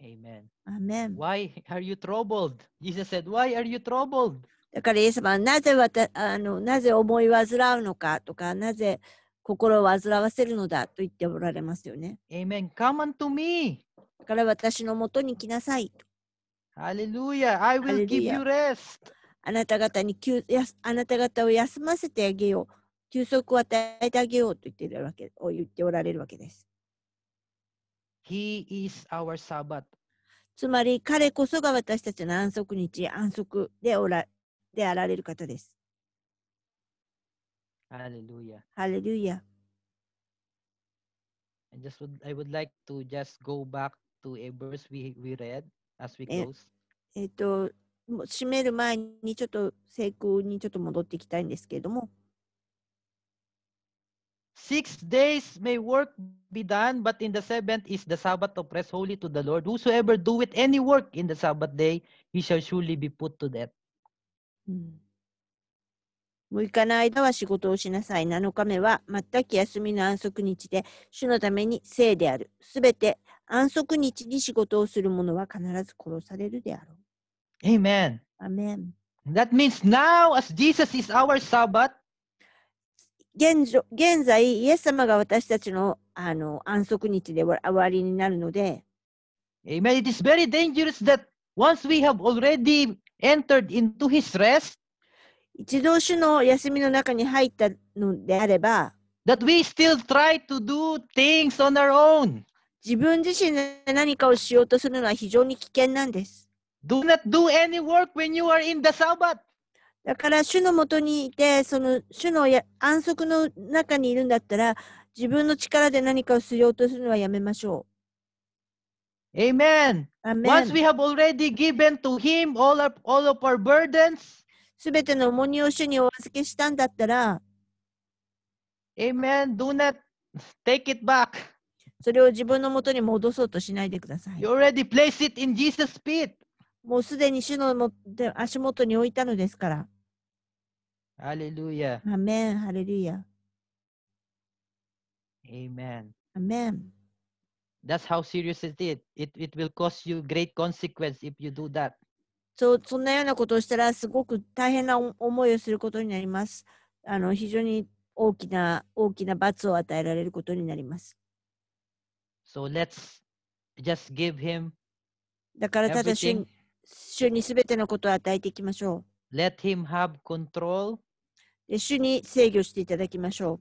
Amen. Amen. Why are you troubled? Jesus said, Why are you troubled? だからイエス様はなぜわたあのなぜ思い煩うのかとか、なぜ心を煩わせるのだと言っておられますよね。Amen. Come unto me. だから私のもとに来なさいと。h a I will give you rest! あなた方に休やあなた方を休ませてあげよう。休息を与えてあげようと言ってるわけ言っておられるわけです。He is our Sabbath. つまり彼こそが私たちの安息日、安息でおらであられる方です。ハレルヤ。ハレルヤ。I just would, I would like to just go back to a verse we, we read as we close? えっと、締める前にちょっと聖句にちょっと戻っていきたいんですけれども。Six days may work be done, but in the seventh is the Sabbath of rest holy to the Lord. Whosoever doeth any work in the Sabbath day, he shall surely be put to death. うん hmm. 6日の間は仕事をしなさい。7日目は全く休みの安息日で、主のために生である。すべて安息日に仕事をする者は必ず殺されるであろう。Amen. Amen. That means now, as Jesus is our Sabbath, 現現在、イエス様が私たちのあの安息日で終わりになるので、Amen. It is very dangerous that once we have already entered into his rest, 一度種の休みの中に入ったのであれば、that we still try to do things on our own. 自分自身で何かをしようとするのは非常に危険なんです。Do not do any work when you are in the Sabbath. だから、主のもとにいて、その主のや安息の中にいるんだったら、自分の力で何かをしようとするのはやめましょう。Amen. Amen. Once we have already given to Him all, our, all of our burdens, すべての重荷を主にお預けしたんだったら、Amen. Do not take it back. それを自分のもとに戻そうとしないでください。You already place it in Jesus' feet. もうすでに主のも足元に置いたのですから。ハレルヤ。アメン、ハレルヤ。Amen. Amen. That's how serious it is. It, it will cause you great consequence if you do that. そそんなようなことをしたらすごく大変な思いをすることになります。あの非常に大きな大きな罰を与えられることになります。So let's just give him だからただ主主にすべてのことを与えていきましょう。Let him have control. で主に制御していただきましょ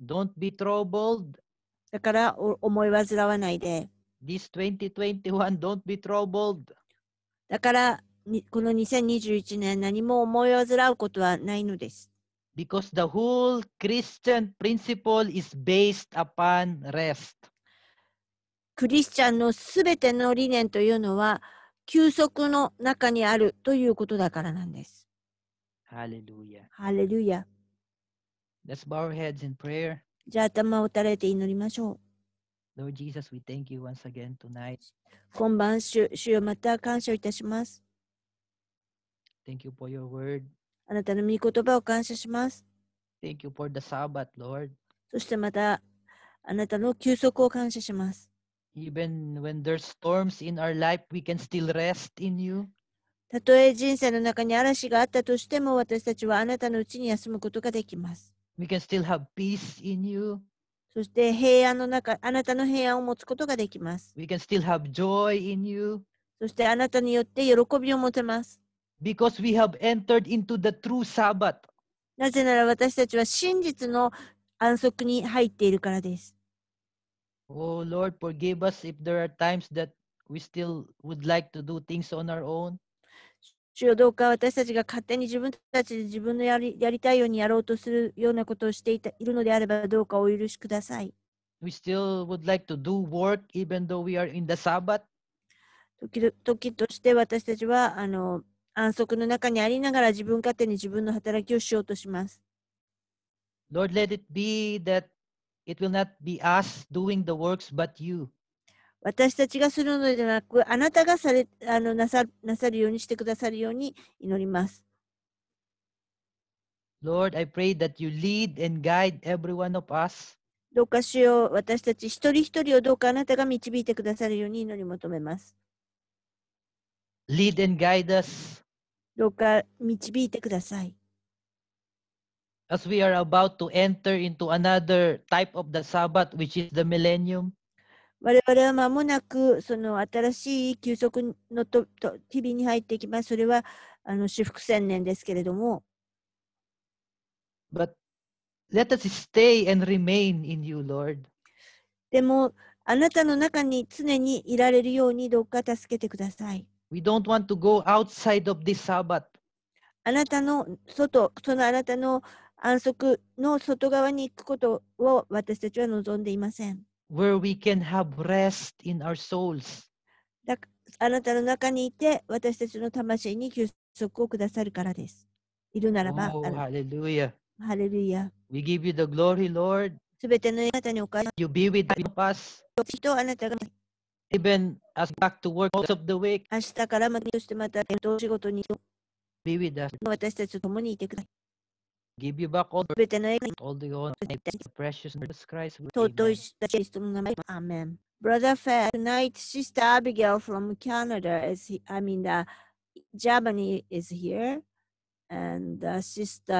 う。Don't be troubled. だから思い煩わないで。This 2021 don't be troubled. だからこの2021年何も思い煩うことはないのです。Because the whole Christian principle is based upon rest. クリスチャンのすべての理念というのは休息の中にあるということだからなんです。ハレルヤ。ハレルヤ。Let's bow our heads in prayer. じゃあ頭を垂れて祈りましょう。Lord Jesus, we thank you once again tonight. 今晩主、主よまた感謝いたします。Thank you for your word. あなたの御言葉を感謝します。Thank you for the Sabbath, Lord. そしてまた、あなたの休息を感謝します。Even when there's storms in our life, we can still rest in you. たとえ人生の中に嵐があったとしても、私たちはあなたのうちに休むことができます。We can still have peace in you. そして平安の中、あなたの平安を持つことができます。We can still have joy in you. そしてあなたによって喜びを持てます。Because we have entered into the true Sabbath. なぜなら私たちは真実の安息に入っているからです。Oh Lord, forgive us if there are times that we still would like to do things on our own. 主よどうか私たちが勝手に自分たちで自分のやりやりたいようにやろうとするようなことをしていたいるのであればどうかお許しください。We still would like to do work even though we are in the Sabbath. 時として私たちはあの安息の中にありながら自分勝手に自分の働きをしようとします。Lord, let it be that it will not be us doing the works but you. 私たちがするのではなく、あなたがされあのなさなさるようにしてくださるように祈ります。Lord, I pray that you lead and guide every one of us. どうかしよう、私たち一人一人をどうかあなたが導いてくださるように祈り求めます。Lead and guide us. どうか導いてください。As we are about to enter into another type of the Sabbath, which is the millennium, 我々は間もなくその新しい休息のとと日々に入っていきます。それはあの主福千年ですけれども。but let us stay and remain in you, Lord. でもあなたの中に常にいられるようにどうか助けてください。We don't want to go outside of this Sabbath. あなたの外、そのあなたの安息の外側に行くことを私たちは望んでいません。Where we can have rest in our souls. だあなたの中にいて私たちの魂に休息をくださるからです。いるならば、oh, ハレルヤ。ハレルヤ。We give you the glory, Lord. すべてのあなたにお返し。You be with us. 人あなたが even us back to work most of the week. 明日からまたとしてまたお仕事に Be with us. Give you back all, 全ての栄光 all the honor and precious Jesus Christ. 尊いキリストの名前。アーメン。Brother Fair, tonight Sister Abigail from Canada is, I mean, uh, Germany is here, and uh, Sister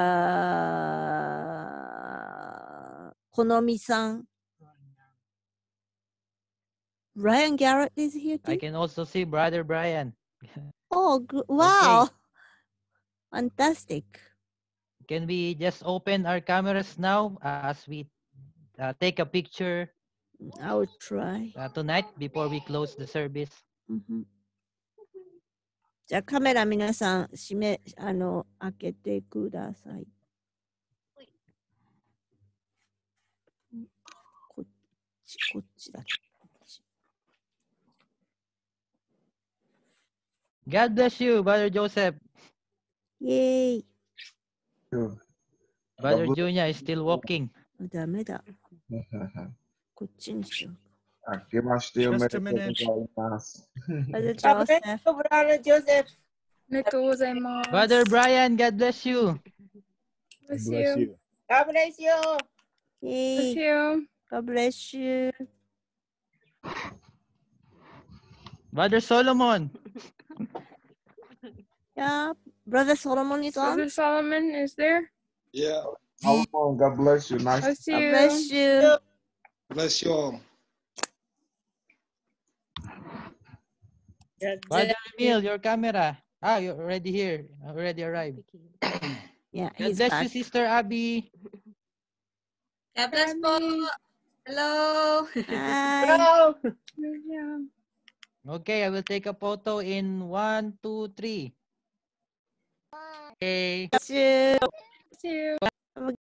Konomi-san Brian Garrett is here too? I can also see brother Brian. oh, wow. Okay. Fantastic. Can we just open our cameras now as we uh, take a picture? I will try. Uh, tonight before we close the service. Mm -hmm. じゃあカメラ皆さん閉めあの開けてください。こっちこっちだっけ God bless you, Brother Joseph. Yay. Oh. Brother Junior is still walking. 어, 다음에다. 고친시오. Brother Joseph. Brother Joseph. Brother Brian, God bless you. Bless you. God bless you. Bless you. God bless you. Brother Solomon yeah, Brother Solomon is on. Brother Solomon is there? Yeah. Solomon, God bless you. Nice. Bless you. God bless you. Bless you all. Brother Emil, your camera. Ah, you're already here. Already arrived. Yeah, God bless back. you, Sister Abby. God bless you. Hello. Hello. [LAUGHS] Okay, I will take a photo in one, two, three. Okay. Thank you.